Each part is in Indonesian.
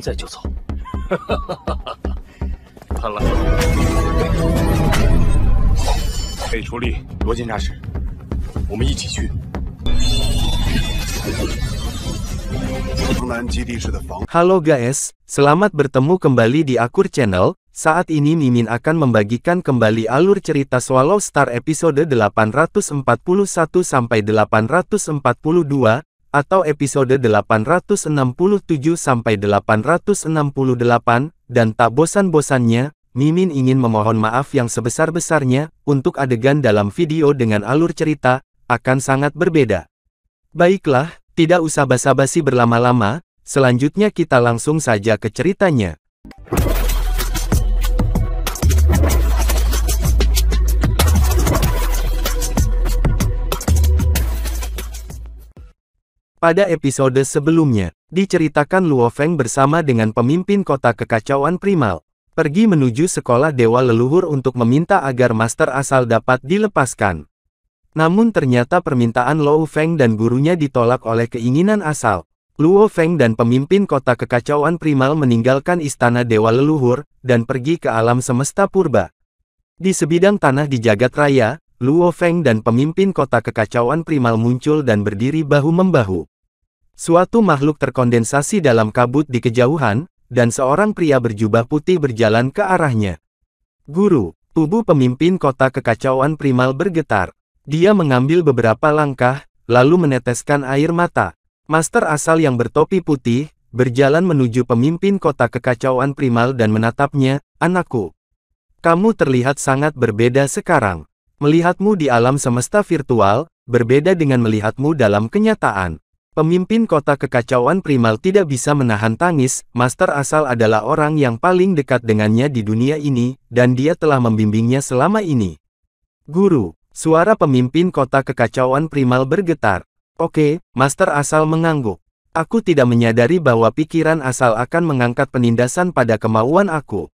Halo guys, selamat bertemu kembali di Akur Channel. Saat ini Mimin akan membagikan kembali alur cerita Swallow Star episode 841 sampai 842 atau episode 867-868 dan tak bosan-bosannya, Mimin ingin memohon maaf yang sebesar-besarnya untuk adegan dalam video dengan alur cerita, akan sangat berbeda. Baiklah, tidak usah basa-basi berlama-lama, selanjutnya kita langsung saja ke ceritanya. Pada episode sebelumnya, diceritakan Luo Feng bersama dengan pemimpin kota kekacauan primal, pergi menuju sekolah dewa leluhur untuk meminta agar master asal dapat dilepaskan. Namun ternyata permintaan Luo Feng dan gurunya ditolak oleh keinginan asal. Luo Feng dan pemimpin kota kekacauan primal meninggalkan istana dewa leluhur, dan pergi ke alam semesta purba. Di sebidang tanah di jagat raya, Luo Feng dan pemimpin kota kekacauan primal muncul dan berdiri bahu-membahu. Suatu makhluk terkondensasi dalam kabut di kejauhan, dan seorang pria berjubah putih berjalan ke arahnya. Guru, tubuh pemimpin kota kekacauan primal bergetar. Dia mengambil beberapa langkah, lalu meneteskan air mata. Master asal yang bertopi putih, berjalan menuju pemimpin kota kekacauan primal dan menatapnya, anakku. Kamu terlihat sangat berbeda sekarang. Melihatmu di alam semesta virtual, berbeda dengan melihatmu dalam kenyataan. Pemimpin kota kekacauan primal tidak bisa menahan tangis, Master Asal adalah orang yang paling dekat dengannya di dunia ini, dan dia telah membimbingnya selama ini. Guru, suara pemimpin kota kekacauan primal bergetar. Oke, Master Asal mengangguk. Aku tidak menyadari bahwa pikiran Asal akan mengangkat penindasan pada kemauan aku.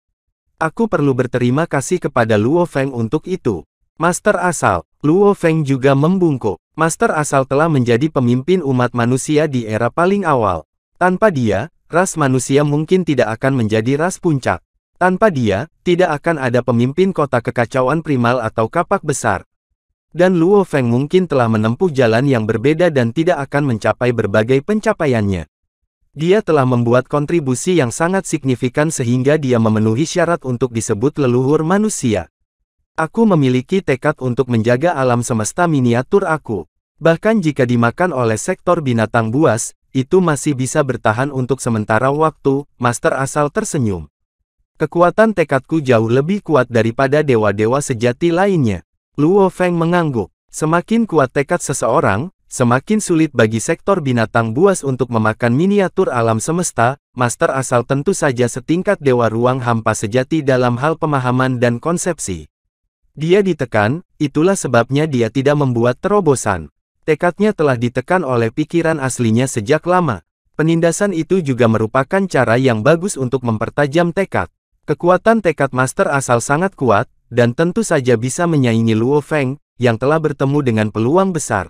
Aku perlu berterima kasih kepada Luo Feng untuk itu. Master Asal, Luo Feng juga membungkuk. Master Asal telah menjadi pemimpin umat manusia di era paling awal. Tanpa dia, ras manusia mungkin tidak akan menjadi ras puncak. Tanpa dia, tidak akan ada pemimpin kota kekacauan primal atau kapak besar. Dan Luo Feng mungkin telah menempuh jalan yang berbeda dan tidak akan mencapai berbagai pencapaiannya. Dia telah membuat kontribusi yang sangat signifikan sehingga dia memenuhi syarat untuk disebut leluhur manusia. Aku memiliki tekad untuk menjaga alam semesta miniatur aku. Bahkan jika dimakan oleh sektor binatang buas, itu masih bisa bertahan untuk sementara waktu, Master Asal tersenyum. Kekuatan tekadku jauh lebih kuat daripada dewa-dewa sejati lainnya. Luo Feng mengangguk. Semakin kuat tekad seseorang, semakin sulit bagi sektor binatang buas untuk memakan miniatur alam semesta, Master Asal tentu saja setingkat dewa ruang hampa sejati dalam hal pemahaman dan konsepsi. Dia ditekan, itulah sebabnya dia tidak membuat terobosan. Tekadnya telah ditekan oleh pikiran aslinya sejak lama. Penindasan itu juga merupakan cara yang bagus untuk mempertajam tekad. Kekuatan tekad master asal sangat kuat, dan tentu saja bisa menyaingi Luo Feng, yang telah bertemu dengan peluang besar.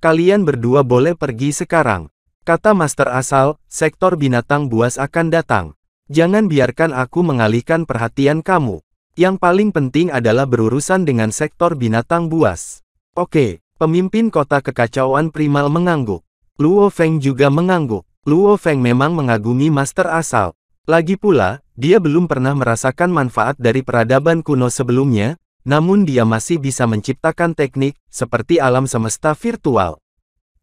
Kalian berdua boleh pergi sekarang. Kata master asal, sektor binatang buas akan datang. Jangan biarkan aku mengalihkan perhatian kamu. Yang paling penting adalah berurusan dengan sektor binatang buas. Oke, pemimpin kota kekacauan primal mengangguk. Luo Feng juga mengangguk. Luo Feng memang mengagumi master asal. Lagi pula, dia belum pernah merasakan manfaat dari peradaban kuno sebelumnya, namun dia masih bisa menciptakan teknik, seperti alam semesta virtual.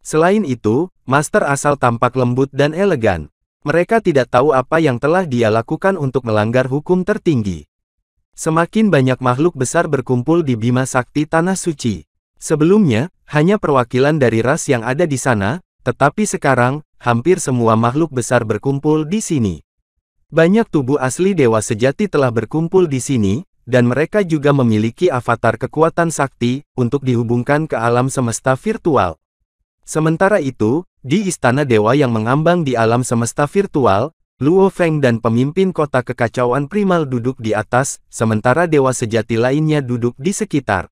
Selain itu, master asal tampak lembut dan elegan. Mereka tidak tahu apa yang telah dia lakukan untuk melanggar hukum tertinggi. Semakin banyak makhluk besar berkumpul di Bima Sakti Tanah Suci. Sebelumnya, hanya perwakilan dari ras yang ada di sana, tetapi sekarang, hampir semua makhluk besar berkumpul di sini. Banyak tubuh asli dewa sejati telah berkumpul di sini, dan mereka juga memiliki avatar kekuatan sakti, untuk dihubungkan ke alam semesta virtual. Sementara itu, di Istana Dewa yang mengambang di alam semesta virtual, Luo Feng dan pemimpin kota kekacauan primal duduk di atas, sementara dewa sejati lainnya duduk di sekitar.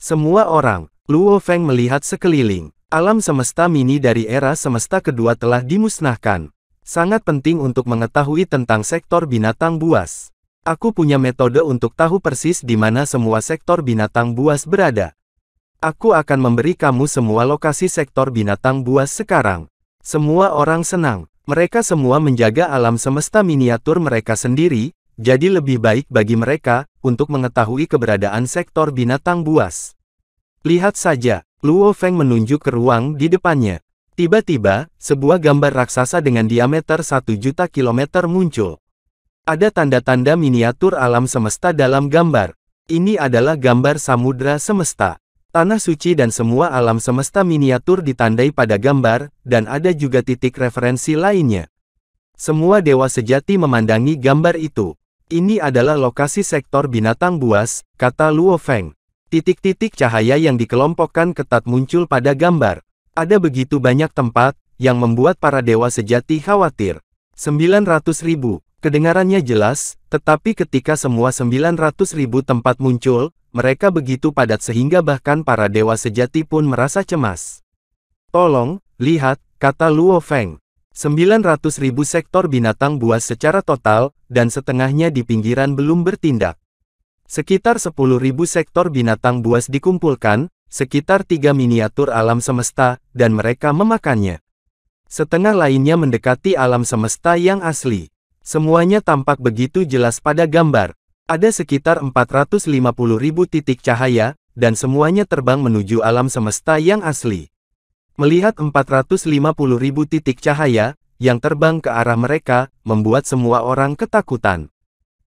Semua orang, Luo Feng melihat sekeliling. Alam semesta mini dari era semesta kedua telah dimusnahkan. Sangat penting untuk mengetahui tentang sektor binatang buas. Aku punya metode untuk tahu persis di mana semua sektor binatang buas berada. Aku akan memberi kamu semua lokasi sektor binatang buas sekarang. Semua orang senang. Mereka semua menjaga alam semesta miniatur mereka sendiri, jadi lebih baik bagi mereka untuk mengetahui keberadaan sektor binatang buas. Lihat saja, Luo Feng menunjuk ke ruang di depannya. Tiba-tiba, sebuah gambar raksasa dengan diameter 1 juta kilometer muncul. Ada tanda-tanda miniatur alam semesta dalam gambar. Ini adalah gambar samudra semesta. Tanah suci dan semua alam semesta miniatur ditandai pada gambar, dan ada juga titik referensi lainnya. Semua dewa sejati memandangi gambar itu. Ini adalah lokasi sektor binatang buas, kata Luo Feng. Titik-titik cahaya yang dikelompokkan ketat muncul pada gambar. Ada begitu banyak tempat, yang membuat para dewa sejati khawatir. 900 ribu. Kedengarannya jelas, tetapi ketika semua 900 ribu tempat muncul, mereka begitu padat sehingga bahkan para dewa sejati pun merasa cemas. Tolong, lihat, kata Luo Feng. 900 ribu sektor binatang buas secara total, dan setengahnya di pinggiran belum bertindak. Sekitar 10 ribu sektor binatang buas dikumpulkan, sekitar tiga miniatur alam semesta, dan mereka memakannya. Setengah lainnya mendekati alam semesta yang asli. Semuanya tampak begitu jelas pada gambar. Ada sekitar 450 ribu titik cahaya, dan semuanya terbang menuju alam semesta yang asli. Melihat 450 ribu titik cahaya, yang terbang ke arah mereka, membuat semua orang ketakutan.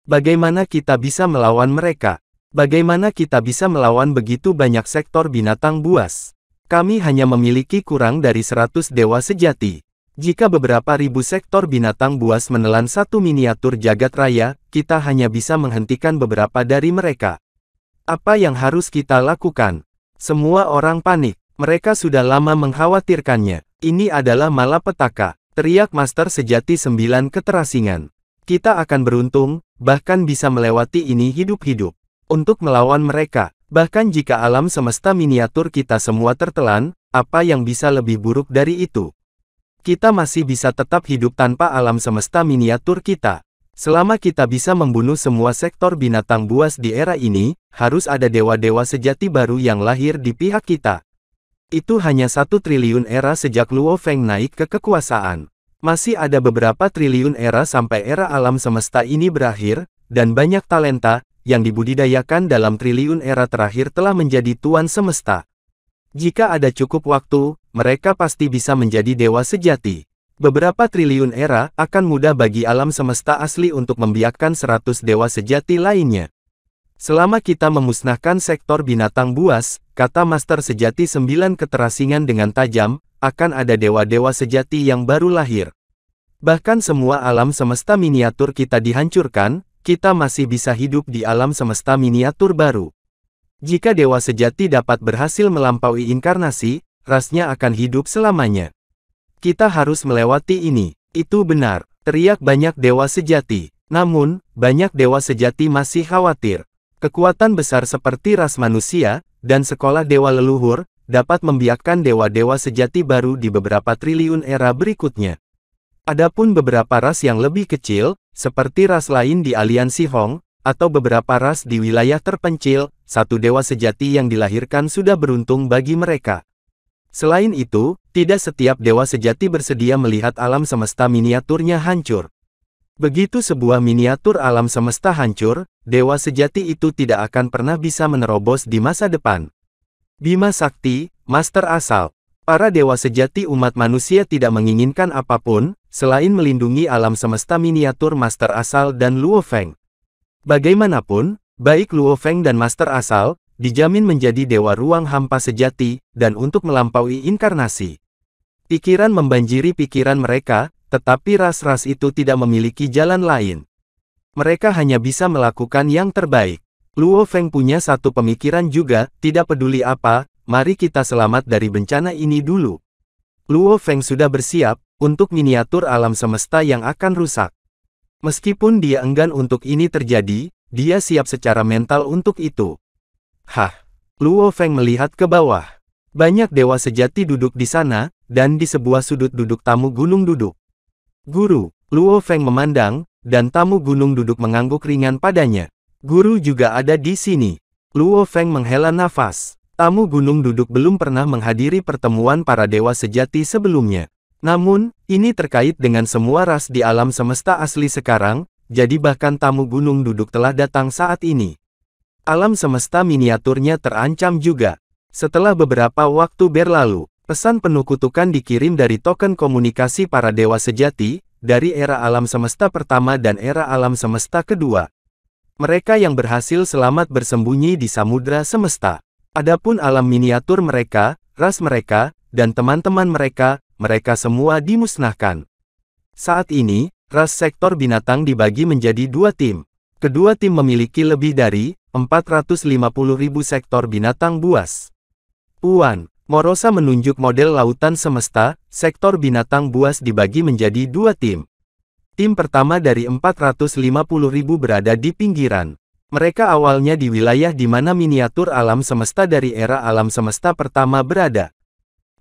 Bagaimana kita bisa melawan mereka? Bagaimana kita bisa melawan begitu banyak sektor binatang buas? Kami hanya memiliki kurang dari 100 dewa sejati. Jika beberapa ribu sektor binatang buas menelan satu miniatur jagat raya, kita hanya bisa menghentikan beberapa dari mereka. Apa yang harus kita lakukan? Semua orang panik. Mereka sudah lama mengkhawatirkannya. Ini adalah malapetaka, teriak Master Sejati sembilan keterasingan. Kita akan beruntung, bahkan bisa melewati ini hidup-hidup. Untuk melawan mereka, bahkan jika alam semesta miniatur kita semua tertelan, apa yang bisa lebih buruk dari itu? Kita masih bisa tetap hidup tanpa alam semesta miniatur kita. Selama kita bisa membunuh semua sektor binatang buas di era ini, harus ada dewa-dewa sejati baru yang lahir di pihak kita. Itu hanya satu triliun era sejak Luo Feng naik ke kekuasaan. Masih ada beberapa triliun era sampai era alam semesta ini berakhir, dan banyak talenta, yang dibudidayakan dalam triliun era terakhir telah menjadi tuan semesta. Jika ada cukup waktu, mereka pasti bisa menjadi dewa sejati. Beberapa triliun era akan mudah bagi alam semesta asli untuk membiakkan 100 dewa sejati lainnya. Selama kita memusnahkan sektor binatang buas, kata Master Sejati sembilan keterasingan dengan tajam, akan ada dewa-dewa sejati yang baru lahir. Bahkan semua alam semesta miniatur kita dihancurkan, kita masih bisa hidup di alam semesta miniatur baru. Jika dewa sejati dapat berhasil melampaui inkarnasi, rasnya akan hidup selamanya. Kita harus melewati ini. Itu benar, teriak banyak dewa sejati. Namun, banyak dewa sejati masih khawatir. Kekuatan besar seperti ras manusia, dan sekolah dewa leluhur, dapat membiakkan dewa-dewa sejati baru di beberapa triliun era berikutnya. Adapun beberapa ras yang lebih kecil, seperti ras lain di aliansi Hong, atau beberapa ras di wilayah terpencil, satu dewa sejati yang dilahirkan sudah beruntung bagi mereka. Selain itu, tidak setiap dewa sejati bersedia melihat alam semesta miniaturnya hancur. Begitu sebuah miniatur alam semesta hancur, dewa sejati itu tidak akan pernah bisa menerobos di masa depan. Bima Sakti, Master Asal Para dewa sejati umat manusia tidak menginginkan apapun, selain melindungi alam semesta miniatur Master Asal dan Luo Feng. Bagaimanapun, baik Luo Feng dan Master Asal, dijamin menjadi dewa ruang hampa sejati, dan untuk melampaui inkarnasi. Pikiran membanjiri pikiran mereka, tetapi ras-ras itu tidak memiliki jalan lain. Mereka hanya bisa melakukan yang terbaik. Luo Feng punya satu pemikiran juga, tidak peduli apa, mari kita selamat dari bencana ini dulu. Luo Feng sudah bersiap, untuk miniatur alam semesta yang akan rusak. Meskipun dia enggan untuk ini terjadi, dia siap secara mental untuk itu. Hah! Luo Feng melihat ke bawah. Banyak dewa sejati duduk di sana, dan di sebuah sudut duduk tamu gunung duduk. Guru, Luo Feng memandang, dan tamu gunung duduk mengangguk ringan padanya. Guru juga ada di sini. Luo Feng menghela nafas. Tamu gunung duduk belum pernah menghadiri pertemuan para dewa sejati sebelumnya. Namun, ini terkait dengan semua ras di alam semesta asli sekarang, jadi bahkan tamu gunung duduk telah datang saat ini. Alam semesta miniaturnya terancam juga. Setelah beberapa waktu berlalu, pesan penuh kutukan dikirim dari token komunikasi para dewa sejati, dari era alam semesta pertama dan era alam semesta kedua. Mereka yang berhasil selamat bersembunyi di samudra semesta. Adapun alam miniatur mereka, ras mereka, dan teman-teman mereka, mereka semua dimusnahkan. Saat ini, ras sektor binatang dibagi menjadi dua tim. Kedua tim memiliki lebih dari 450.000 sektor binatang buas. Puan, Morosa menunjuk model lautan semesta, sektor binatang buas dibagi menjadi dua tim. Tim pertama dari 450.000 berada di pinggiran. Mereka awalnya di wilayah di mana miniatur alam semesta dari era alam semesta pertama berada.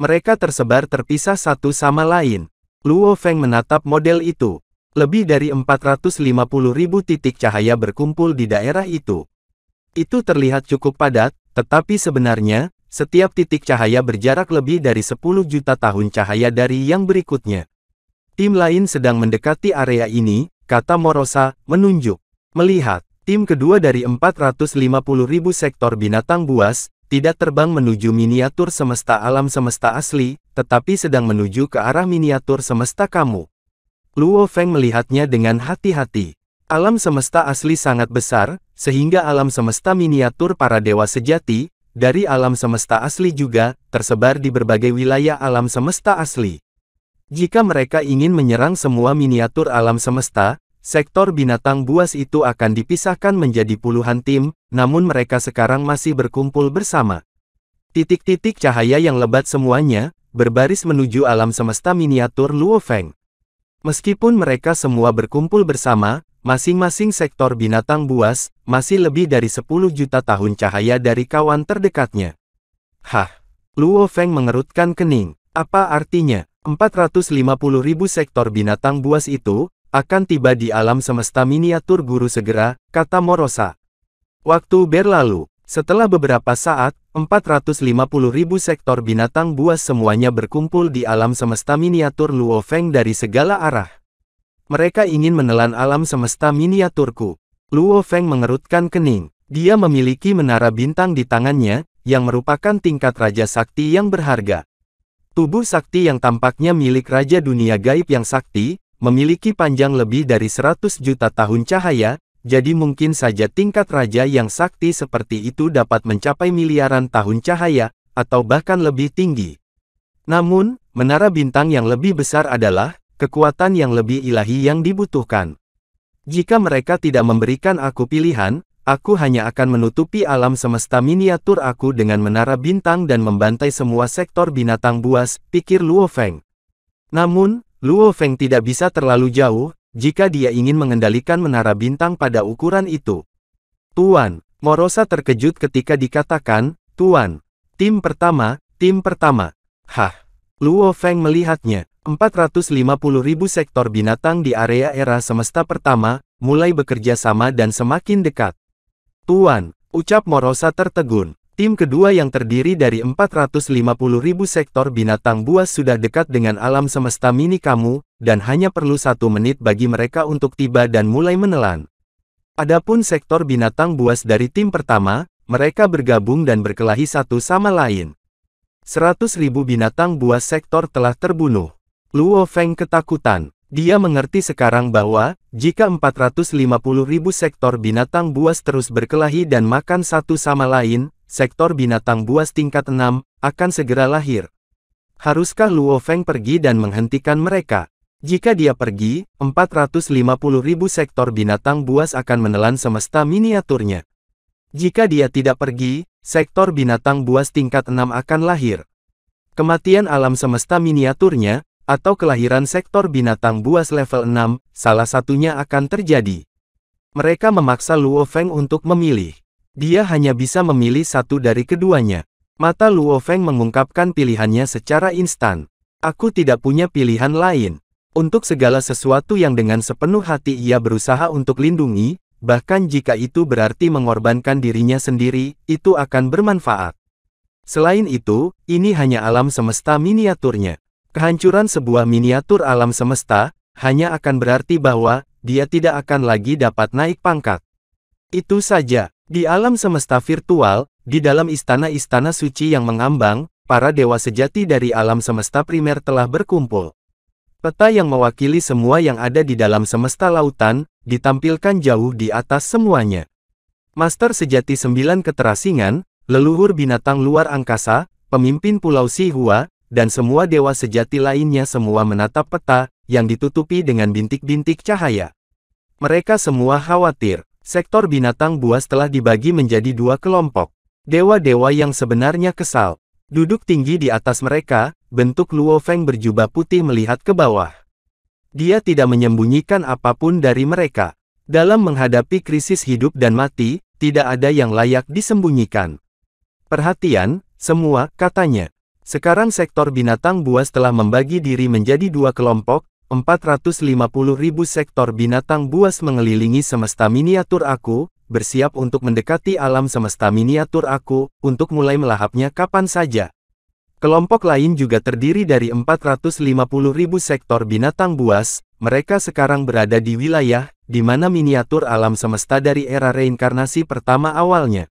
Mereka tersebar terpisah satu sama lain. Luo Feng menatap model itu. Lebih dari 450 ribu titik cahaya berkumpul di daerah itu. Itu terlihat cukup padat, tetapi sebenarnya, setiap titik cahaya berjarak lebih dari 10 juta tahun cahaya dari yang berikutnya. Tim lain sedang mendekati area ini, kata Morosa, menunjuk. Melihat, tim kedua dari 450 ribu sektor binatang buas, tidak terbang menuju miniatur semesta alam semesta asli, tetapi sedang menuju ke arah miniatur semesta kamu. Luo Feng melihatnya dengan hati-hati. Alam semesta asli sangat besar, sehingga alam semesta miniatur para dewa sejati, dari alam semesta asli juga, tersebar di berbagai wilayah alam semesta asli. Jika mereka ingin menyerang semua miniatur alam semesta, sektor binatang buas itu akan dipisahkan menjadi puluhan tim, namun mereka sekarang masih berkumpul bersama. Titik-titik cahaya yang lebat semuanya, berbaris menuju alam semesta miniatur Luo Feng. Meskipun mereka semua berkumpul bersama, masing-masing sektor binatang buas, masih lebih dari 10 juta tahun cahaya dari kawan terdekatnya. Hah! Luo Feng mengerutkan kening. Apa artinya? 450 ribu sektor binatang buas itu, akan tiba di alam semesta miniatur guru segera, kata Morosa. Waktu berlalu, setelah beberapa saat, 450 ribu sektor binatang buas semuanya berkumpul di alam semesta miniatur Luo Feng dari segala arah. Mereka ingin menelan alam semesta miniaturku. Luo Feng mengerutkan kening. Dia memiliki menara bintang di tangannya, yang merupakan tingkat Raja Sakti yang berharga. Tubuh sakti yang tampaknya milik Raja Dunia Gaib yang sakti, memiliki panjang lebih dari 100 juta tahun cahaya, jadi mungkin saja tingkat raja yang sakti seperti itu dapat mencapai miliaran tahun cahaya, atau bahkan lebih tinggi. Namun, menara bintang yang lebih besar adalah kekuatan yang lebih ilahi yang dibutuhkan. Jika mereka tidak memberikan aku pilihan, aku hanya akan menutupi alam semesta miniatur aku dengan menara bintang dan membantai semua sektor binatang buas, pikir Luo Feng. Namun, Luo Feng tidak bisa terlalu jauh, jika dia ingin mengendalikan menara bintang pada ukuran itu. Tuan, Morosa terkejut ketika dikatakan, Tuan, tim pertama, tim pertama. Hah, Luo Feng melihatnya. 450 ribu sektor binatang di area era semesta pertama, mulai bekerja sama dan semakin dekat. Tuan, ucap Morosa tertegun. Tim kedua yang terdiri dari 450.000 sektor binatang buas sudah dekat dengan alam semesta mini kamu, dan hanya perlu satu menit bagi mereka untuk tiba dan mulai menelan. Adapun sektor binatang buas dari tim pertama, mereka bergabung dan berkelahi satu sama lain. 100.000 binatang buas sektor telah terbunuh. Luo Feng ketakutan. Dia mengerti sekarang bahwa, jika 450 ribu sektor binatang buas terus berkelahi dan makan satu sama lain, sektor binatang buas tingkat 6, akan segera lahir. Haruskah Luo Feng pergi dan menghentikan mereka? Jika dia pergi, 450 ribu sektor binatang buas akan menelan semesta miniaturnya. Jika dia tidak pergi, sektor binatang buas tingkat 6 akan lahir. Kematian alam semesta miniaturnya, atau kelahiran sektor binatang buas level 6, salah satunya akan terjadi. Mereka memaksa Luo Feng untuk memilih. Dia hanya bisa memilih satu dari keduanya. Mata Luo Feng mengungkapkan pilihannya secara instan. Aku tidak punya pilihan lain. Untuk segala sesuatu yang dengan sepenuh hati ia berusaha untuk lindungi, bahkan jika itu berarti mengorbankan dirinya sendiri, itu akan bermanfaat. Selain itu, ini hanya alam semesta miniaturnya. Kehancuran sebuah miniatur alam semesta, hanya akan berarti bahwa, dia tidak akan lagi dapat naik pangkat. Itu saja. Di alam semesta virtual, di dalam istana-istana suci yang mengambang, para dewa sejati dari alam semesta primer telah berkumpul. Peta yang mewakili semua yang ada di dalam semesta lautan, ditampilkan jauh di atas semuanya. Master sejati sembilan keterasingan, leluhur binatang luar angkasa, pemimpin pulau Sihua, dan semua dewa sejati lainnya semua menatap peta, yang ditutupi dengan bintik-bintik cahaya. Mereka semua khawatir. Sektor binatang buas telah dibagi menjadi dua kelompok. Dewa-dewa yang sebenarnya kesal. Duduk tinggi di atas mereka, bentuk Luo Feng berjubah putih melihat ke bawah. Dia tidak menyembunyikan apapun dari mereka. Dalam menghadapi krisis hidup dan mati, tidak ada yang layak disembunyikan. Perhatian, semua, katanya. Sekarang sektor binatang buas telah membagi diri menjadi dua kelompok, 450 ribu sektor binatang buas mengelilingi semesta miniatur aku, bersiap untuk mendekati alam semesta miniatur aku, untuk mulai melahapnya kapan saja. Kelompok lain juga terdiri dari 450 ribu sektor binatang buas, mereka sekarang berada di wilayah, di mana miniatur alam semesta dari era reinkarnasi pertama awalnya.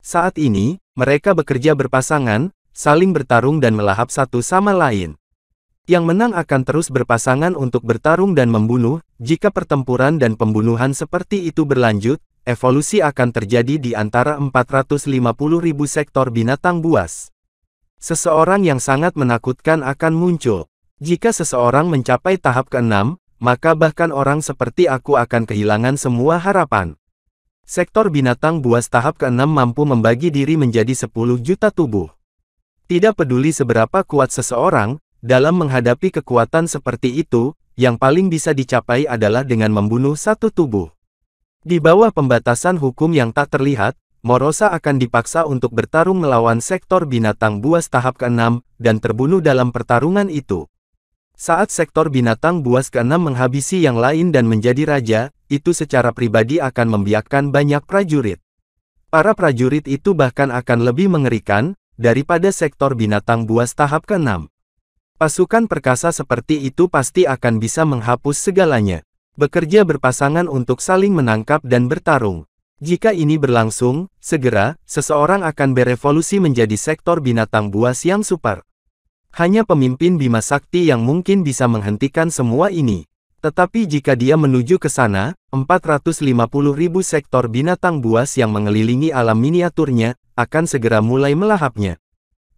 Saat ini, mereka bekerja berpasangan, saling bertarung dan melahap satu sama lain. Yang menang akan terus berpasangan untuk bertarung dan membunuh, jika pertempuran dan pembunuhan seperti itu berlanjut, evolusi akan terjadi di antara 450.000 sektor binatang buas. Seseorang yang sangat menakutkan akan muncul. Jika seseorang mencapai tahap ke-6, maka bahkan orang seperti aku akan kehilangan semua harapan. Sektor binatang buas tahap ke-6 mampu membagi diri menjadi 10 juta tubuh. Tidak peduli seberapa kuat seseorang, dalam menghadapi kekuatan seperti itu, yang paling bisa dicapai adalah dengan membunuh satu tubuh. Di bawah pembatasan hukum yang tak terlihat, Morosa akan dipaksa untuk bertarung melawan sektor binatang buas tahap ke-6, dan terbunuh dalam pertarungan itu. Saat sektor binatang buas ke-6 menghabisi yang lain dan menjadi raja, itu secara pribadi akan membiakkan banyak prajurit. Para prajurit itu bahkan akan lebih mengerikan, daripada sektor binatang buas tahap ke-6. Pasukan perkasa seperti itu pasti akan bisa menghapus segalanya. Bekerja berpasangan untuk saling menangkap dan bertarung. Jika ini berlangsung, segera, seseorang akan berevolusi menjadi sektor binatang buas yang super. Hanya pemimpin Bima Sakti yang mungkin bisa menghentikan semua ini. Tetapi jika dia menuju ke sana, 450 ribu sektor binatang buas yang mengelilingi alam miniaturnya, akan segera mulai melahapnya.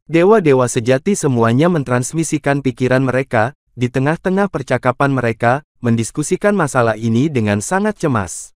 Dewa-dewa sejati semuanya mentransmisikan pikiran mereka, di tengah-tengah percakapan mereka, mendiskusikan masalah ini dengan sangat cemas.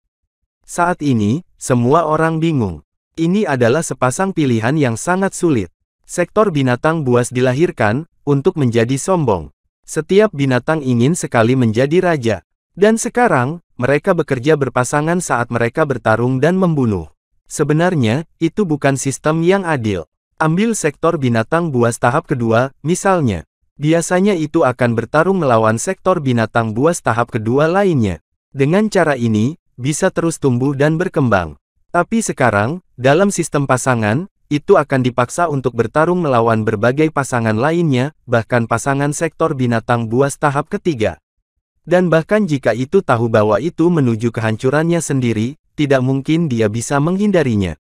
Saat ini, semua orang bingung. Ini adalah sepasang pilihan yang sangat sulit. Sektor binatang buas dilahirkan, untuk menjadi sombong. Setiap binatang ingin sekali menjadi raja. Dan sekarang, mereka bekerja berpasangan saat mereka bertarung dan membunuh. Sebenarnya, itu bukan sistem yang adil. Ambil sektor binatang buas tahap kedua, misalnya. Biasanya itu akan bertarung melawan sektor binatang buas tahap kedua lainnya. Dengan cara ini, bisa terus tumbuh dan berkembang. Tapi sekarang, dalam sistem pasangan, itu akan dipaksa untuk bertarung melawan berbagai pasangan lainnya, bahkan pasangan sektor binatang buas tahap ketiga. Dan bahkan jika itu tahu bahwa itu menuju kehancurannya sendiri, tidak mungkin dia bisa menghindarinya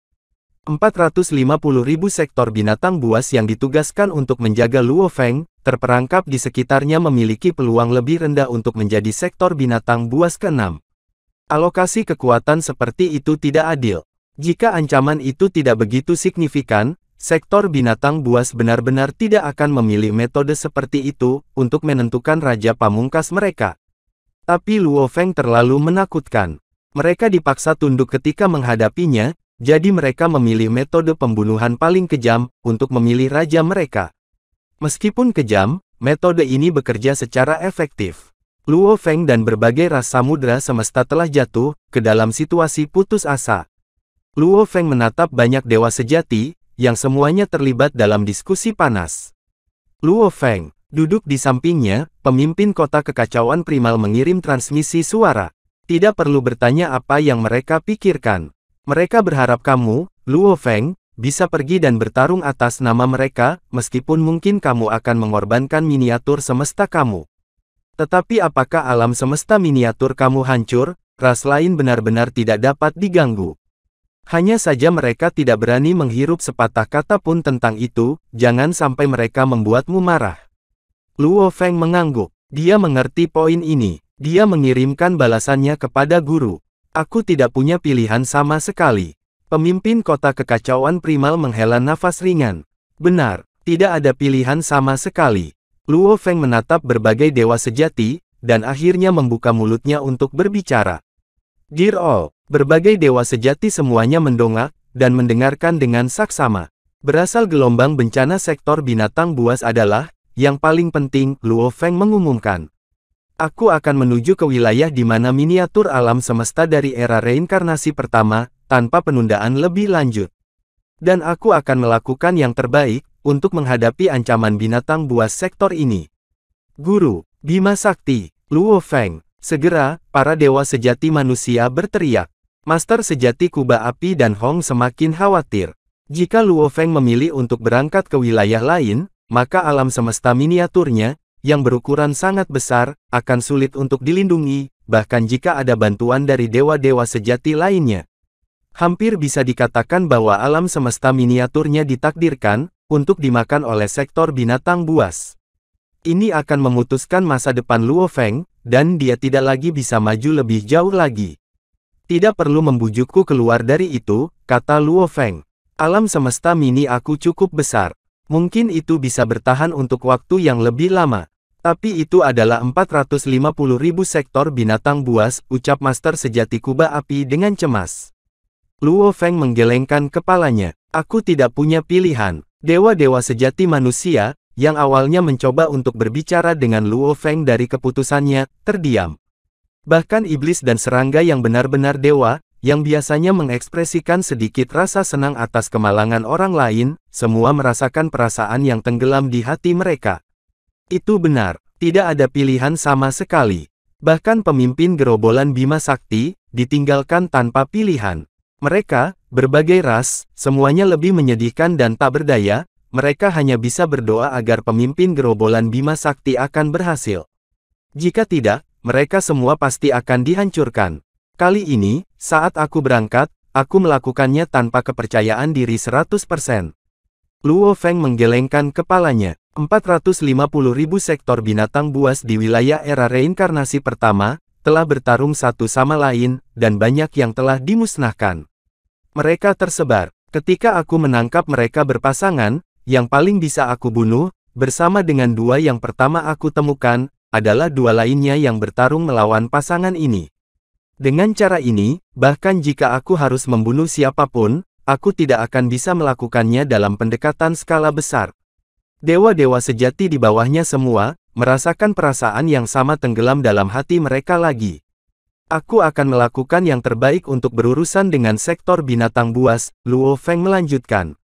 ribu sektor binatang buas yang ditugaskan untuk menjaga Luo Feng, terperangkap di sekitarnya memiliki peluang lebih rendah untuk menjadi sektor binatang buas ke-6. Alokasi kekuatan seperti itu tidak adil. Jika ancaman itu tidak begitu signifikan, sektor binatang buas benar-benar tidak akan memilih metode seperti itu untuk menentukan raja pamungkas mereka. Tapi Luo Feng terlalu menakutkan. Mereka dipaksa tunduk ketika menghadapinya, jadi mereka memilih metode pembunuhan paling kejam untuk memilih raja mereka. Meskipun kejam, metode ini bekerja secara efektif. Luo Feng dan berbagai rasa mudra semesta telah jatuh ke dalam situasi putus asa. Luo Feng menatap banyak dewa sejati, yang semuanya terlibat dalam diskusi panas. Luo Feng, Duduk di sampingnya, pemimpin kota kekacauan primal mengirim transmisi suara. Tidak perlu bertanya apa yang mereka pikirkan. Mereka berharap kamu, Luo Feng, bisa pergi dan bertarung atas nama mereka, meskipun mungkin kamu akan mengorbankan miniatur semesta kamu. Tetapi apakah alam semesta miniatur kamu hancur, ras lain benar-benar tidak dapat diganggu. Hanya saja mereka tidak berani menghirup sepatah kata pun tentang itu, jangan sampai mereka membuatmu marah. Luo Feng mengangguk. Dia mengerti poin ini. Dia mengirimkan balasannya kepada guru. Aku tidak punya pilihan sama sekali. Pemimpin kota kekacauan primal menghela nafas ringan. Benar, tidak ada pilihan sama sekali. Luo Feng menatap berbagai dewa sejati, dan akhirnya membuka mulutnya untuk berbicara. Dear all, berbagai dewa sejati semuanya mendongak, dan mendengarkan dengan saksama. Berasal gelombang bencana sektor binatang buas adalah, yang paling penting, Luo Feng mengumumkan. Aku akan menuju ke wilayah di mana miniatur alam semesta dari era reinkarnasi pertama, tanpa penundaan lebih lanjut. Dan aku akan melakukan yang terbaik, untuk menghadapi ancaman binatang buas sektor ini. Guru, Bima Sakti, Luo Feng, segera, para dewa sejati manusia berteriak. Master sejati Kuba Api dan Hong semakin khawatir. Jika Luo Feng memilih untuk berangkat ke wilayah lain, maka alam semesta miniaturnya, yang berukuran sangat besar, akan sulit untuk dilindungi, bahkan jika ada bantuan dari dewa-dewa sejati lainnya. Hampir bisa dikatakan bahwa alam semesta miniaturnya ditakdirkan, untuk dimakan oleh sektor binatang buas. Ini akan memutuskan masa depan Luo Feng, dan dia tidak lagi bisa maju lebih jauh lagi. Tidak perlu membujukku keluar dari itu, kata Luo Feng. Alam semesta mini aku cukup besar. Mungkin itu bisa bertahan untuk waktu yang lebih lama. Tapi itu adalah 450 ribu sektor binatang buas, ucap Master Sejati Kuba Api dengan cemas. Luo Feng menggelengkan kepalanya. Aku tidak punya pilihan. Dewa-dewa sejati manusia, yang awalnya mencoba untuk berbicara dengan Luo Feng dari keputusannya, terdiam. Bahkan iblis dan serangga yang benar-benar dewa, yang biasanya mengekspresikan sedikit rasa senang atas kemalangan orang lain, semua merasakan perasaan yang tenggelam di hati mereka. Itu benar, tidak ada pilihan sama sekali. Bahkan pemimpin gerobolan Bima Sakti, ditinggalkan tanpa pilihan. Mereka, berbagai ras, semuanya lebih menyedihkan dan tak berdaya, mereka hanya bisa berdoa agar pemimpin gerobolan Bima Sakti akan berhasil. Jika tidak, mereka semua pasti akan dihancurkan. Kali ini, saat aku berangkat, aku melakukannya tanpa kepercayaan diri 100%. Luo Feng menggelengkan kepalanya. 450 ribu sektor binatang buas di wilayah era reinkarnasi pertama, telah bertarung satu sama lain, dan banyak yang telah dimusnahkan. Mereka tersebar. Ketika aku menangkap mereka berpasangan, yang paling bisa aku bunuh, bersama dengan dua yang pertama aku temukan, adalah dua lainnya yang bertarung melawan pasangan ini. Dengan cara ini, bahkan jika aku harus membunuh siapapun, aku tidak akan bisa melakukannya dalam pendekatan skala besar. Dewa-dewa sejati di bawahnya semua, merasakan perasaan yang sama tenggelam dalam hati mereka lagi. Aku akan melakukan yang terbaik untuk berurusan dengan sektor binatang buas, Luo Feng melanjutkan.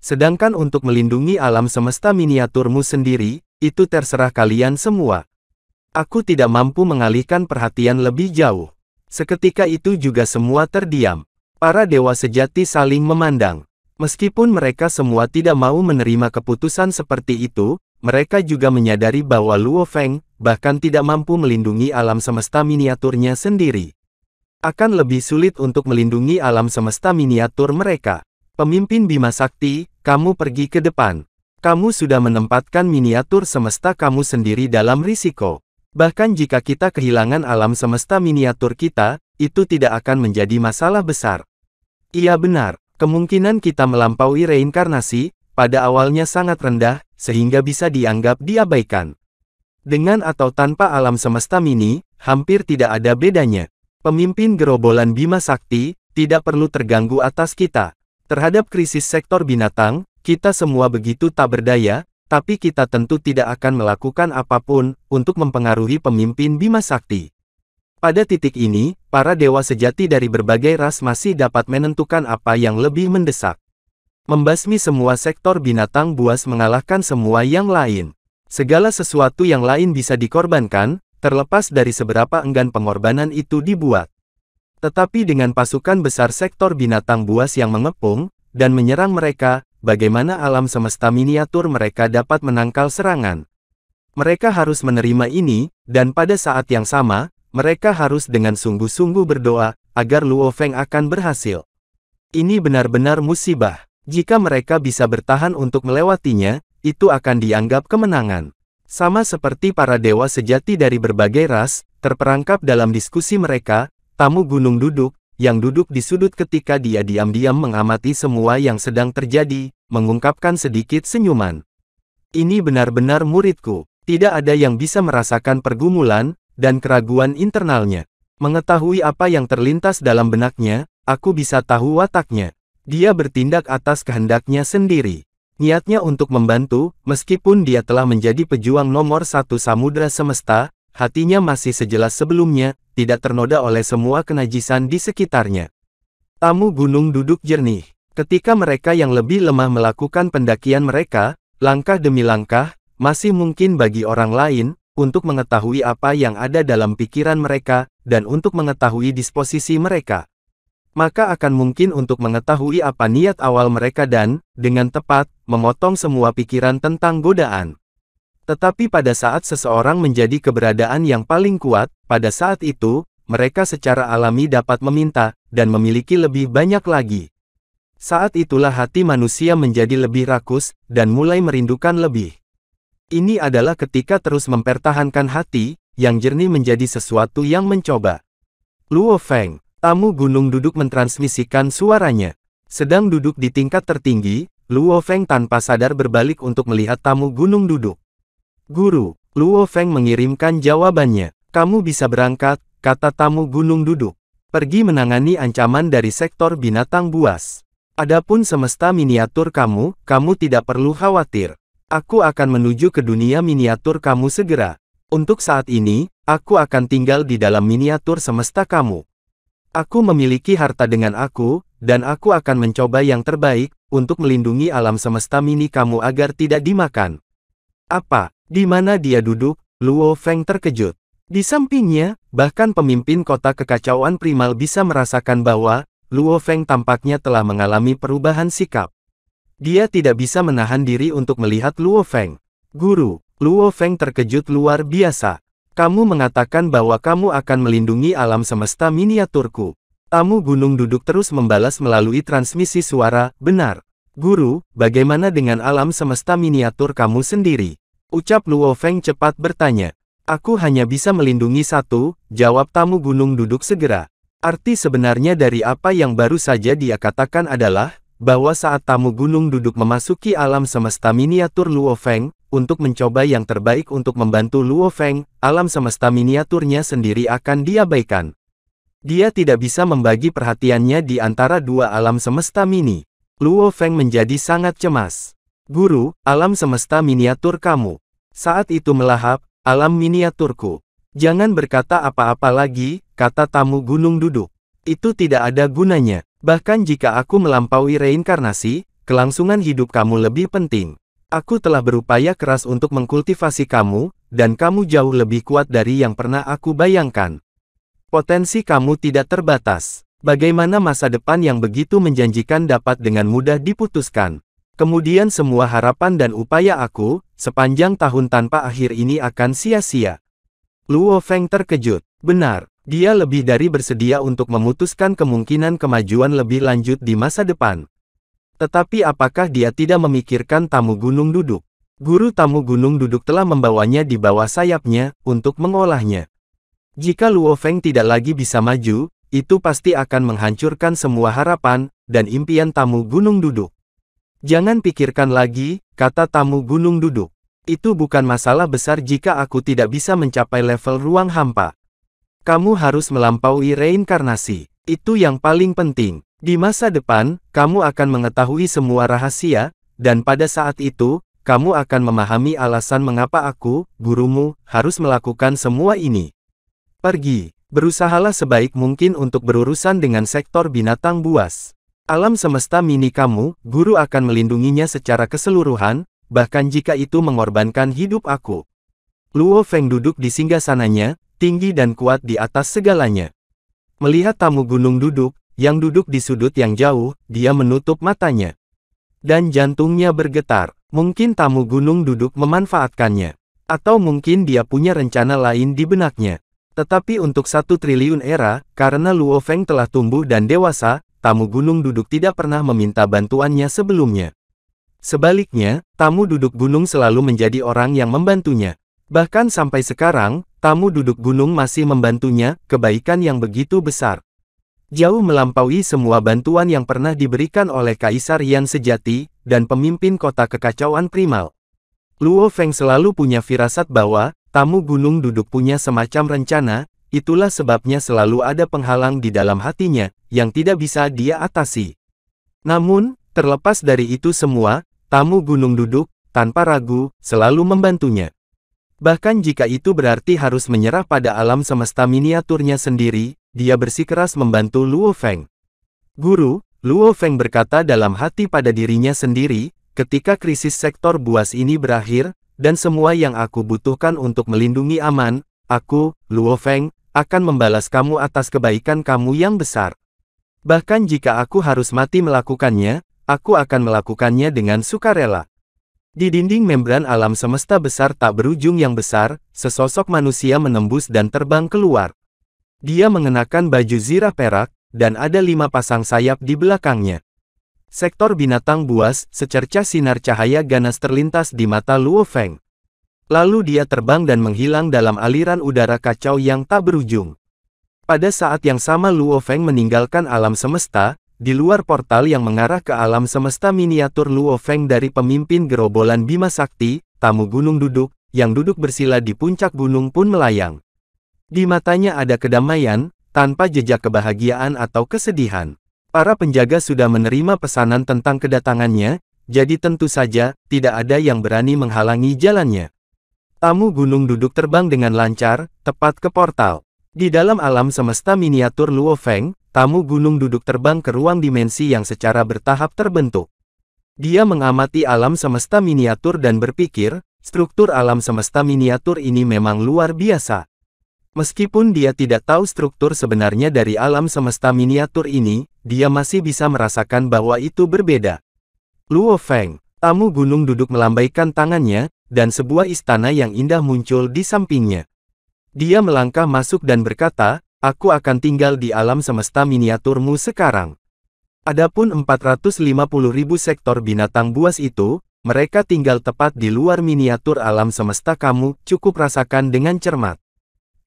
Sedangkan untuk melindungi alam semesta miniaturmu sendiri, itu terserah kalian semua. Aku tidak mampu mengalihkan perhatian lebih jauh. Seketika itu juga semua terdiam. Para dewa sejati saling memandang. Meskipun mereka semua tidak mau menerima keputusan seperti itu, mereka juga menyadari bahwa Luo Feng bahkan tidak mampu melindungi alam semesta miniaturnya sendiri. Akan lebih sulit untuk melindungi alam semesta miniatur mereka. Pemimpin Bima Sakti, kamu pergi ke depan. Kamu sudah menempatkan miniatur semesta kamu sendiri dalam risiko. Bahkan jika kita kehilangan alam semesta miniatur kita, itu tidak akan menjadi masalah besar. Ia benar, kemungkinan kita melampaui reinkarnasi, pada awalnya sangat rendah, sehingga bisa dianggap diabaikan. Dengan atau tanpa alam semesta mini, hampir tidak ada bedanya. Pemimpin gerobolan Bima Sakti, tidak perlu terganggu atas kita. Terhadap krisis sektor binatang, kita semua begitu tak berdaya, tapi kita tentu tidak akan melakukan apapun, untuk mempengaruhi pemimpin Bima Sakti. Pada titik ini, para dewa sejati dari berbagai ras masih dapat menentukan apa yang lebih mendesak. Membasmi semua sektor binatang buas mengalahkan semua yang lain. Segala sesuatu yang lain bisa dikorbankan, terlepas dari seberapa enggan pengorbanan itu dibuat. Tetapi dengan pasukan besar sektor binatang buas yang mengepung, dan menyerang mereka, bagaimana alam semesta miniatur mereka dapat menangkal serangan. Mereka harus menerima ini, dan pada saat yang sama, mereka harus dengan sungguh-sungguh berdoa, agar Luo Feng akan berhasil. Ini benar-benar musibah. Jika mereka bisa bertahan untuk melewatinya, itu akan dianggap kemenangan. Sama seperti para dewa sejati dari berbagai ras, terperangkap dalam diskusi mereka, tamu gunung duduk, yang duduk di sudut ketika dia diam-diam mengamati semua yang sedang terjadi, mengungkapkan sedikit senyuman. Ini benar-benar muridku, tidak ada yang bisa merasakan pergumulan, dan keraguan internalnya. Mengetahui apa yang terlintas dalam benaknya, aku bisa tahu wataknya. Dia bertindak atas kehendaknya sendiri. Niatnya untuk membantu, meskipun dia telah menjadi pejuang nomor satu samudera semesta, hatinya masih sejelas sebelumnya, tidak ternoda oleh semua kenajisan di sekitarnya. Tamu gunung duduk jernih. Ketika mereka yang lebih lemah melakukan pendakian mereka, langkah demi langkah, masih mungkin bagi orang lain, untuk mengetahui apa yang ada dalam pikiran mereka, dan untuk mengetahui disposisi mereka. Maka akan mungkin untuk mengetahui apa niat awal mereka dan, dengan tepat, memotong semua pikiran tentang godaan. Tetapi pada saat seseorang menjadi keberadaan yang paling kuat, pada saat itu, mereka secara alami dapat meminta, dan memiliki lebih banyak lagi. Saat itulah hati manusia menjadi lebih rakus, dan mulai merindukan lebih ini adalah ketika terus mempertahankan hati, yang jernih menjadi sesuatu yang mencoba. Luo Feng, tamu gunung duduk mentransmisikan suaranya. Sedang duduk di tingkat tertinggi, Luo Feng tanpa sadar berbalik untuk melihat tamu gunung duduk. Guru, Luo Feng mengirimkan jawabannya. Kamu bisa berangkat, kata tamu gunung duduk. Pergi menangani ancaman dari sektor binatang buas. Adapun semesta miniatur kamu, kamu tidak perlu khawatir. Aku akan menuju ke dunia miniatur kamu segera. Untuk saat ini, aku akan tinggal di dalam miniatur semesta kamu. Aku memiliki harta dengan aku, dan aku akan mencoba yang terbaik, untuk melindungi alam semesta mini kamu agar tidak dimakan. Apa? Di mana dia duduk? Luo Feng terkejut. Di sampingnya, bahkan pemimpin kota kekacauan primal bisa merasakan bahwa, Luo Feng tampaknya telah mengalami perubahan sikap. Dia tidak bisa menahan diri untuk melihat Luo Feng. Guru, Luo Feng terkejut luar biasa. Kamu mengatakan bahwa kamu akan melindungi alam semesta miniaturku. Tamu gunung duduk terus membalas melalui transmisi suara, benar. Guru, bagaimana dengan alam semesta miniatur kamu sendiri? Ucap Luo Feng cepat bertanya. Aku hanya bisa melindungi satu, jawab tamu gunung duduk segera. Arti sebenarnya dari apa yang baru saja dia katakan adalah, bahwa saat tamu gunung duduk memasuki alam semesta miniatur Luo Feng, untuk mencoba yang terbaik untuk membantu Luo Feng, alam semesta miniaturnya sendiri akan diabaikan. Dia tidak bisa membagi perhatiannya di antara dua alam semesta mini. Luo Feng menjadi sangat cemas. Guru, alam semesta miniatur kamu. Saat itu melahap, alam miniaturku. Jangan berkata apa-apa lagi, kata tamu gunung duduk. Itu tidak ada gunanya. Bahkan jika aku melampaui reinkarnasi, kelangsungan hidup kamu lebih penting. Aku telah berupaya keras untuk mengkultivasi kamu, dan kamu jauh lebih kuat dari yang pernah aku bayangkan. Potensi kamu tidak terbatas. Bagaimana masa depan yang begitu menjanjikan dapat dengan mudah diputuskan. Kemudian semua harapan dan upaya aku, sepanjang tahun tanpa akhir ini akan sia-sia. Luo Feng terkejut. Benar, dia lebih dari bersedia untuk memutuskan kemungkinan kemajuan lebih lanjut di masa depan. Tetapi apakah dia tidak memikirkan tamu gunung duduk? Guru tamu gunung duduk telah membawanya di bawah sayapnya, untuk mengolahnya. Jika Luo Feng tidak lagi bisa maju, itu pasti akan menghancurkan semua harapan, dan impian tamu gunung duduk. Jangan pikirkan lagi, kata tamu gunung duduk. Itu bukan masalah besar jika aku tidak bisa mencapai level ruang hampa. Kamu harus melampaui reinkarnasi. Itu yang paling penting. Di masa depan, kamu akan mengetahui semua rahasia, dan pada saat itu, kamu akan memahami alasan mengapa aku, gurumu, harus melakukan semua ini. Pergi. Berusahalah sebaik mungkin untuk berurusan dengan sektor binatang buas. Alam semesta mini kamu, guru akan melindunginya secara keseluruhan, bahkan jika itu mengorbankan hidup aku. Luo Feng duduk di singgasananya, tinggi dan kuat di atas segalanya. Melihat tamu gunung duduk, yang duduk di sudut yang jauh, dia menutup matanya. Dan jantungnya bergetar, mungkin tamu gunung duduk memanfaatkannya. Atau mungkin dia punya rencana lain di benaknya. Tetapi untuk satu triliun era, karena Luo Feng telah tumbuh dan dewasa, tamu gunung duduk tidak pernah meminta bantuannya sebelumnya. Sebaliknya, tamu duduk gunung selalu menjadi orang yang membantunya. Bahkan sampai sekarang, tamu duduk gunung masih membantunya, kebaikan yang begitu besar. Jauh melampaui semua bantuan yang pernah diberikan oleh Kaisar Yan sejati, dan pemimpin kota kekacauan primal. Luo Feng selalu punya firasat bahwa, tamu gunung duduk punya semacam rencana, itulah sebabnya selalu ada penghalang di dalam hatinya, yang tidak bisa dia atasi. Namun, terlepas dari itu semua, tamu gunung duduk, tanpa ragu, selalu membantunya. Bahkan jika itu berarti harus menyerah pada alam semesta miniaturnya sendiri, dia bersikeras membantu Luo Feng. Guru, Luo Feng berkata dalam hati pada dirinya sendiri, ketika krisis sektor buas ini berakhir, dan semua yang aku butuhkan untuk melindungi aman, aku, Luo Feng, akan membalas kamu atas kebaikan kamu yang besar. Bahkan jika aku harus mati melakukannya, aku akan melakukannya dengan sukarela. Di dinding membran alam semesta besar tak berujung yang besar, sesosok manusia menembus dan terbang keluar. Dia mengenakan baju zirah perak, dan ada lima pasang sayap di belakangnya. Sektor binatang buas, secercah sinar cahaya ganas terlintas di mata Luo Feng. Lalu dia terbang dan menghilang dalam aliran udara kacau yang tak berujung. Pada saat yang sama Luo Feng meninggalkan alam semesta, di luar portal yang mengarah ke alam semesta miniatur Luo Feng dari pemimpin gerobolan Bima Sakti, tamu gunung duduk, yang duduk bersila di puncak gunung pun melayang. Di matanya ada kedamaian, tanpa jejak kebahagiaan atau kesedihan. Para penjaga sudah menerima pesanan tentang kedatangannya, jadi tentu saja, tidak ada yang berani menghalangi jalannya. Tamu gunung duduk terbang dengan lancar, tepat ke portal. Di dalam alam semesta miniatur Luo Feng, tamu gunung duduk terbang ke ruang dimensi yang secara bertahap terbentuk. Dia mengamati alam semesta miniatur dan berpikir, struktur alam semesta miniatur ini memang luar biasa. Meskipun dia tidak tahu struktur sebenarnya dari alam semesta miniatur ini, dia masih bisa merasakan bahwa itu berbeda. Luo Feng, tamu gunung duduk melambaikan tangannya, dan sebuah istana yang indah muncul di sampingnya. Dia melangkah masuk dan berkata, Aku akan tinggal di alam semesta miniaturmu sekarang. Adapun 450 ribu sektor binatang buas itu, mereka tinggal tepat di luar miniatur alam semesta kamu, cukup rasakan dengan cermat.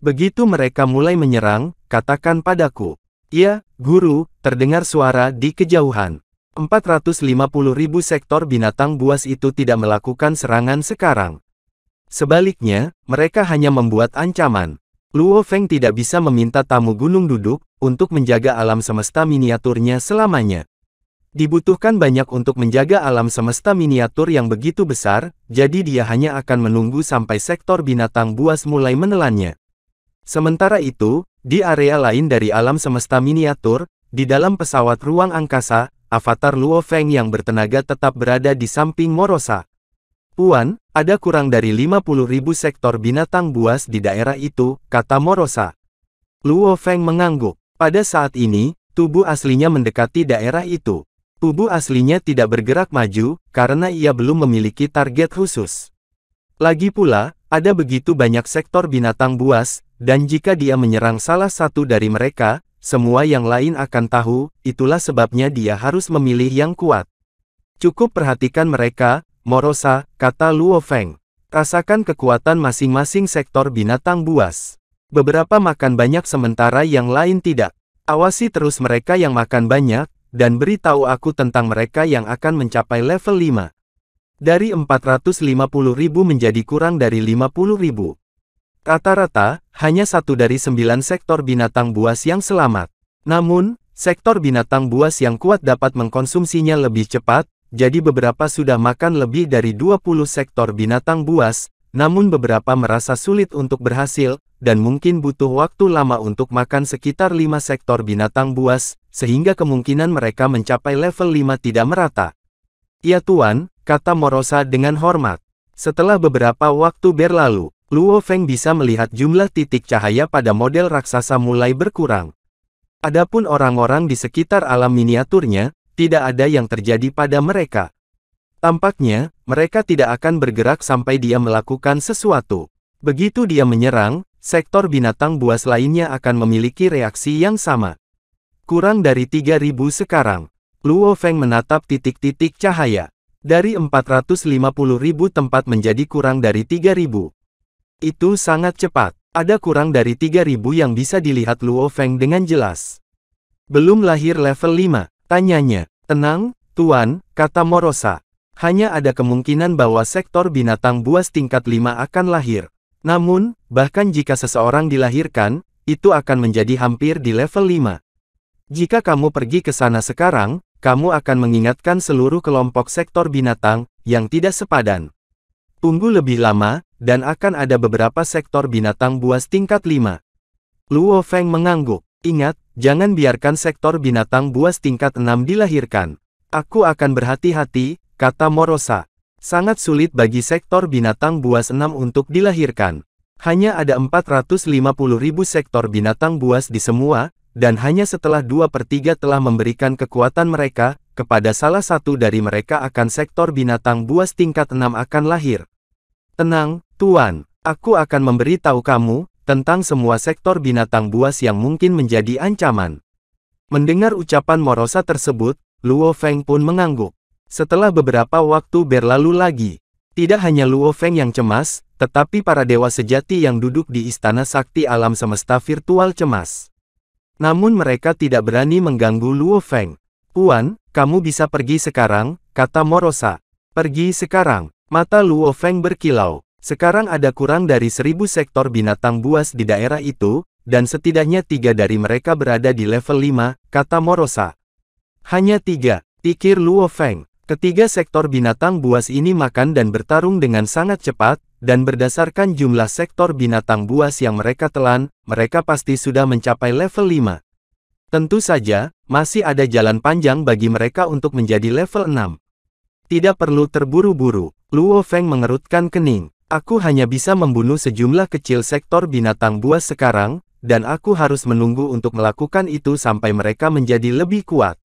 Begitu mereka mulai menyerang, katakan padaku. Iya, guru, terdengar suara di kejauhan. 450 ribu sektor binatang buas itu tidak melakukan serangan sekarang. Sebaliknya, mereka hanya membuat ancaman. Luo Feng tidak bisa meminta tamu gunung duduk, untuk menjaga alam semesta miniaturnya selamanya. Dibutuhkan banyak untuk menjaga alam semesta miniatur yang begitu besar, jadi dia hanya akan menunggu sampai sektor binatang buas mulai menelannya. Sementara itu, di area lain dari alam semesta miniatur, di dalam pesawat ruang angkasa, avatar Luo Feng yang bertenaga tetap berada di samping Morosa. Puan, ada kurang dari 50 ribu sektor binatang buas di daerah itu, kata Morosa. Luo Feng mengangguk. Pada saat ini, tubuh aslinya mendekati daerah itu. Tubuh aslinya tidak bergerak maju, karena ia belum memiliki target khusus. Lagi pula, ada begitu banyak sektor binatang buas, dan jika dia menyerang salah satu dari mereka, semua yang lain akan tahu, itulah sebabnya dia harus memilih yang kuat. Cukup perhatikan mereka, Morosa, kata Luo Feng. Rasakan kekuatan masing-masing sektor binatang buas. Beberapa makan banyak sementara yang lain tidak. Awasi terus mereka yang makan banyak, dan beritahu aku tentang mereka yang akan mencapai level 5. Dari 450 ribu menjadi kurang dari 50 ribu. Rata-rata, hanya satu dari sembilan sektor binatang buas yang selamat. Namun, sektor binatang buas yang kuat dapat mengkonsumsinya lebih cepat, jadi beberapa sudah makan lebih dari 20 sektor binatang buas, namun beberapa merasa sulit untuk berhasil, dan mungkin butuh waktu lama untuk makan sekitar 5 sektor binatang buas, sehingga kemungkinan mereka mencapai level 5 tidak merata. Ya Tuan, kata Morosa dengan hormat. Setelah beberapa waktu berlalu, Luo Feng bisa melihat jumlah titik cahaya pada model raksasa mulai berkurang. Adapun orang-orang di sekitar alam miniaturnya, tidak ada yang terjadi pada mereka. Tampaknya, mereka tidak akan bergerak sampai dia melakukan sesuatu. Begitu dia menyerang, sektor binatang buas lainnya akan memiliki reaksi yang sama. Kurang dari 3.000 sekarang. Luo Feng menatap titik-titik cahaya. Dari 450.000 tempat menjadi kurang dari 3.000. Itu sangat cepat. Ada kurang dari 3.000 yang bisa dilihat Luo Feng dengan jelas. Belum lahir level 5. Tanyanya, tenang, Tuan, kata Morosa. Hanya ada kemungkinan bahwa sektor binatang buas tingkat 5 akan lahir. Namun, bahkan jika seseorang dilahirkan, itu akan menjadi hampir di level 5. Jika kamu pergi ke sana sekarang, kamu akan mengingatkan seluruh kelompok sektor binatang yang tidak sepadan. Tunggu lebih lama, dan akan ada beberapa sektor binatang buas tingkat 5. Luo Feng mengangguk. Ingat, Jangan biarkan sektor binatang buas tingkat 6 dilahirkan. Aku akan berhati-hati, kata Morosa. Sangat sulit bagi sektor binatang buas 6 untuk dilahirkan. Hanya ada 450 ribu sektor binatang buas di semua, dan hanya setelah 2 per 3 telah memberikan kekuatan mereka, kepada salah satu dari mereka akan sektor binatang buas tingkat 6 akan lahir. Tenang, Tuan, aku akan memberitahu kamu, tentang semua sektor binatang buas yang mungkin menjadi ancaman. Mendengar ucapan Morosa tersebut, Luo Feng pun mengangguk. Setelah beberapa waktu berlalu lagi, tidak hanya Luo Feng yang cemas, tetapi para dewa sejati yang duduk di Istana Sakti Alam Semesta Virtual cemas. Namun mereka tidak berani mengganggu Luo Feng. Puan, kamu bisa pergi sekarang, kata Morosa. Pergi sekarang, mata Luo Feng berkilau. Sekarang ada kurang dari seribu sektor binatang buas di daerah itu, dan setidaknya tiga dari mereka berada di level 5, kata Morosa. Hanya tiga, pikir Luo Feng. Ketiga sektor binatang buas ini makan dan bertarung dengan sangat cepat, dan berdasarkan jumlah sektor binatang buas yang mereka telan, mereka pasti sudah mencapai level 5. Tentu saja, masih ada jalan panjang bagi mereka untuk menjadi level 6. Tidak perlu terburu-buru, Luo Feng mengerutkan kening. Aku hanya bisa membunuh sejumlah kecil sektor binatang buas sekarang, dan aku harus menunggu untuk melakukan itu sampai mereka menjadi lebih kuat.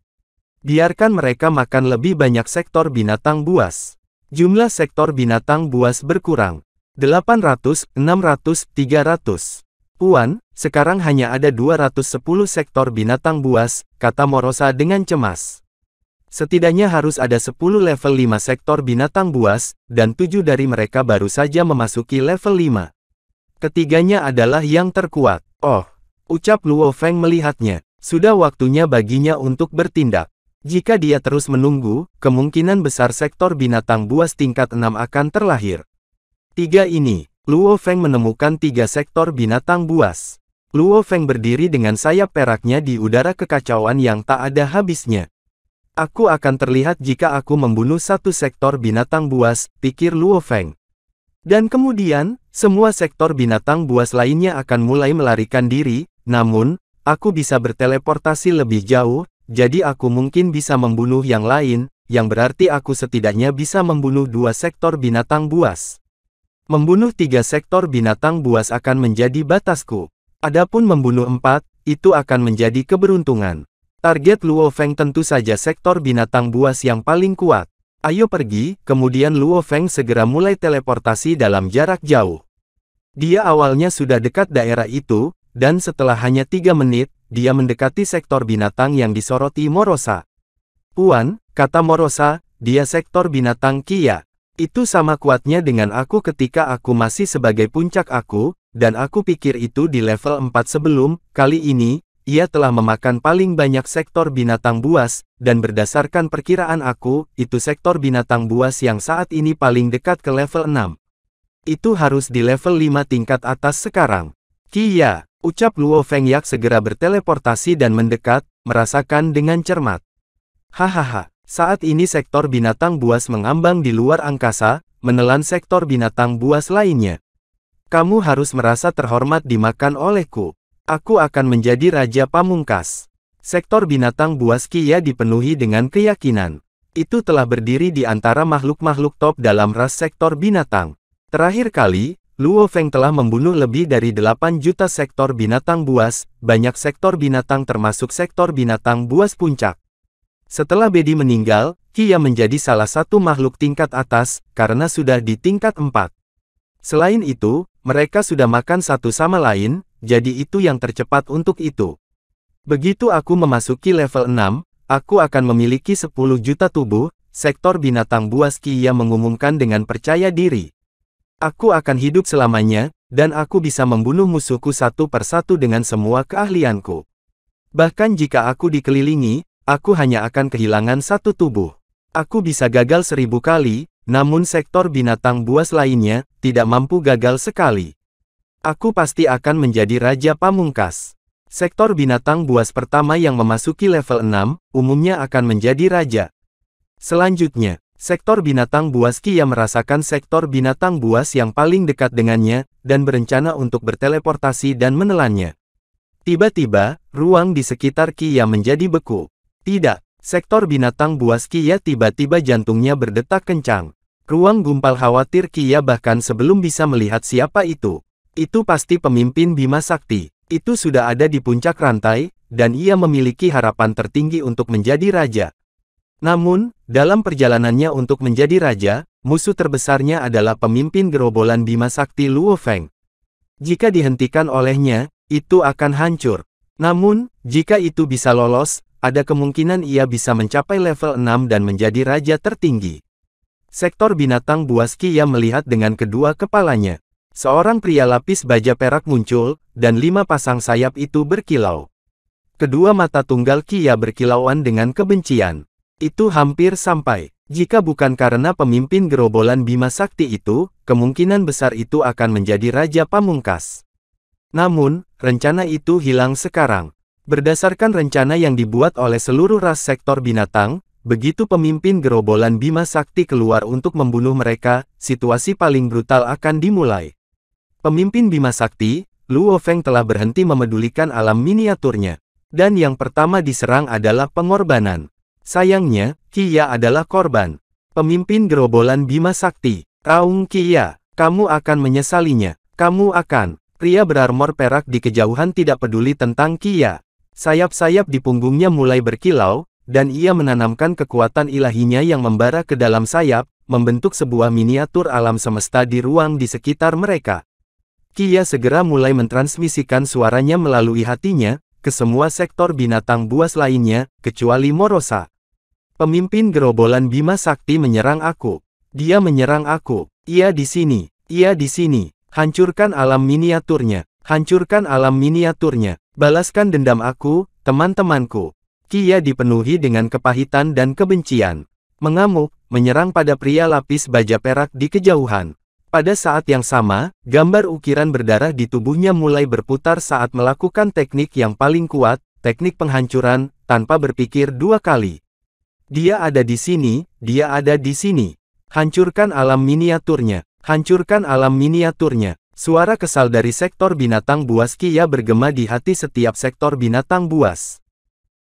Biarkan mereka makan lebih banyak sektor binatang buas. Jumlah sektor binatang buas berkurang. 800, 600, 300. Puan, sekarang hanya ada 210 sektor binatang buas, kata Morosa dengan cemas. Setidaknya harus ada 10 level 5 sektor binatang buas, dan 7 dari mereka baru saja memasuki level 5. Ketiganya adalah yang terkuat. Oh, ucap Luo Feng melihatnya. Sudah waktunya baginya untuk bertindak. Jika dia terus menunggu, kemungkinan besar sektor binatang buas tingkat 6 akan terlahir. Tiga ini, Luo Feng menemukan tiga sektor binatang buas. Luo Feng berdiri dengan sayap peraknya di udara kekacauan yang tak ada habisnya. Aku akan terlihat jika aku membunuh satu sektor binatang buas, pikir Luo Feng. Dan kemudian, semua sektor binatang buas lainnya akan mulai melarikan diri, namun, aku bisa berteleportasi lebih jauh, jadi aku mungkin bisa membunuh yang lain, yang berarti aku setidaknya bisa membunuh dua sektor binatang buas. Membunuh tiga sektor binatang buas akan menjadi batasku. Adapun membunuh empat, itu akan menjadi keberuntungan. Target Luo Feng tentu saja sektor binatang buas yang paling kuat. Ayo pergi, kemudian Luo Feng segera mulai teleportasi dalam jarak jauh. Dia awalnya sudah dekat daerah itu, dan setelah hanya tiga menit, dia mendekati sektor binatang yang disoroti Morosa. Puan, kata Morosa, dia sektor binatang Kia. Itu sama kuatnya dengan aku ketika aku masih sebagai puncak aku, dan aku pikir itu di level 4 sebelum, kali ini, ia telah memakan paling banyak sektor binatang buas, dan berdasarkan perkiraan aku, itu sektor binatang buas yang saat ini paling dekat ke level 6. Itu harus di level 5 tingkat atas sekarang. Kia, ucap Luo Feng Yak segera berteleportasi dan mendekat, merasakan dengan cermat. Hahaha, saat ini sektor binatang buas mengambang di luar angkasa, menelan sektor binatang buas lainnya. Kamu harus merasa terhormat dimakan olehku. Aku akan menjadi Raja Pamungkas. Sektor binatang buas Kia dipenuhi dengan keyakinan. Itu telah berdiri di antara makhluk-makhluk top dalam ras sektor binatang. Terakhir kali, Luo Feng telah membunuh lebih dari 8 juta sektor binatang buas, banyak sektor binatang termasuk sektor binatang buas puncak. Setelah Bedi meninggal, Kia menjadi salah satu makhluk tingkat atas, karena sudah di tingkat 4. Selain itu, mereka sudah makan satu sama lain, jadi itu yang tercepat untuk itu. Begitu aku memasuki level 6, aku akan memiliki 10 juta tubuh, sektor binatang buas Kia mengumumkan dengan percaya diri. Aku akan hidup selamanya, dan aku bisa membunuh musuhku satu persatu dengan semua keahlianku. Bahkan jika aku dikelilingi, aku hanya akan kehilangan satu tubuh. Aku bisa gagal seribu kali, namun sektor binatang buas lainnya, tidak mampu gagal sekali. Aku pasti akan menjadi Raja Pamungkas. Sektor binatang buas pertama yang memasuki level 6, umumnya akan menjadi raja. Selanjutnya, sektor binatang buas Kia merasakan sektor binatang buas yang paling dekat dengannya, dan berencana untuk berteleportasi dan menelannya. Tiba-tiba, ruang di sekitar Kia menjadi beku. Tidak, sektor binatang buas Kia ya tiba-tiba jantungnya berdetak kencang. Ruang gumpal khawatir Kia ya bahkan sebelum bisa melihat siapa itu. Itu pasti pemimpin Bima Sakti. Itu sudah ada di puncak rantai, dan ia memiliki harapan tertinggi untuk menjadi raja. Namun, dalam perjalanannya untuk menjadi raja, musuh terbesarnya adalah pemimpin gerobolan Bima Sakti Luo Feng. Jika dihentikan olehnya, itu akan hancur. Namun, jika itu bisa lolos, ada kemungkinan ia bisa mencapai level 6 dan menjadi raja tertinggi. Sektor binatang buas Kia melihat dengan kedua kepalanya. Seorang pria lapis baja perak muncul, dan lima pasang sayap itu berkilau. Kedua mata tunggal Kia berkilauan dengan kebencian. Itu hampir sampai. Jika bukan karena pemimpin gerobolan Bima Sakti itu, kemungkinan besar itu akan menjadi Raja Pamungkas. Namun, rencana itu hilang sekarang. Berdasarkan rencana yang dibuat oleh seluruh ras sektor binatang, Begitu pemimpin gerobolan Bima Sakti keluar untuk membunuh mereka, situasi paling brutal akan dimulai. Pemimpin Bima Sakti, Luo Feng telah berhenti memedulikan alam miniaturnya. Dan yang pertama diserang adalah pengorbanan. Sayangnya, Kia adalah korban. Pemimpin gerobolan Bima Sakti, Raung Kia, kamu akan menyesalinya. Kamu akan. Pria berarmor perak di kejauhan tidak peduli tentang Kia. Sayap-sayap di punggungnya mulai berkilau, dan ia menanamkan kekuatan ilahinya yang membara ke dalam sayap, membentuk sebuah miniatur alam semesta di ruang di sekitar mereka. Kia segera mulai mentransmisikan suaranya melalui hatinya, ke semua sektor binatang buas lainnya, kecuali Morosa. Pemimpin gerobolan Bima Sakti menyerang aku. Dia menyerang aku. Ia di sini. Ia di sini. Hancurkan alam miniaturnya. Hancurkan alam miniaturnya. Balaskan dendam aku, teman-temanku. Kia dipenuhi dengan kepahitan dan kebencian. Mengamuk, menyerang pada pria lapis baja perak di kejauhan. Pada saat yang sama, gambar ukiran berdarah di tubuhnya mulai berputar saat melakukan teknik yang paling kuat, teknik penghancuran, tanpa berpikir dua kali. Dia ada di sini, dia ada di sini. Hancurkan alam miniaturnya, hancurkan alam miniaturnya. Suara kesal dari sektor binatang buas Kia bergema di hati setiap sektor binatang buas.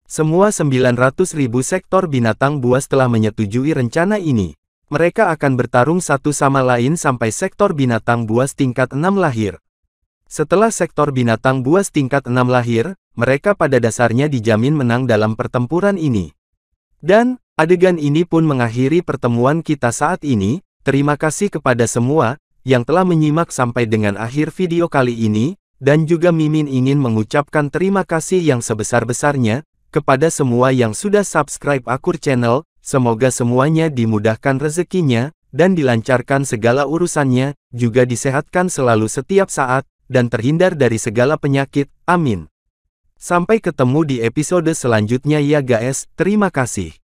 Semua 900.000 sektor binatang buas telah menyetujui rencana ini. Mereka akan bertarung satu sama lain sampai sektor binatang buas tingkat 6 lahir. Setelah sektor binatang buas tingkat 6 lahir, mereka pada dasarnya dijamin menang dalam pertempuran ini. Dan, adegan ini pun mengakhiri pertemuan kita saat ini, terima kasih kepada semua, yang telah menyimak sampai dengan akhir video kali ini, dan juga Mimin ingin mengucapkan terima kasih yang sebesar-besarnya, kepada semua yang sudah subscribe akur channel, Semoga semuanya dimudahkan rezekinya, dan dilancarkan segala urusannya, juga disehatkan selalu setiap saat, dan terhindar dari segala penyakit. Amin. Sampai ketemu di episode selanjutnya ya guys, terima kasih.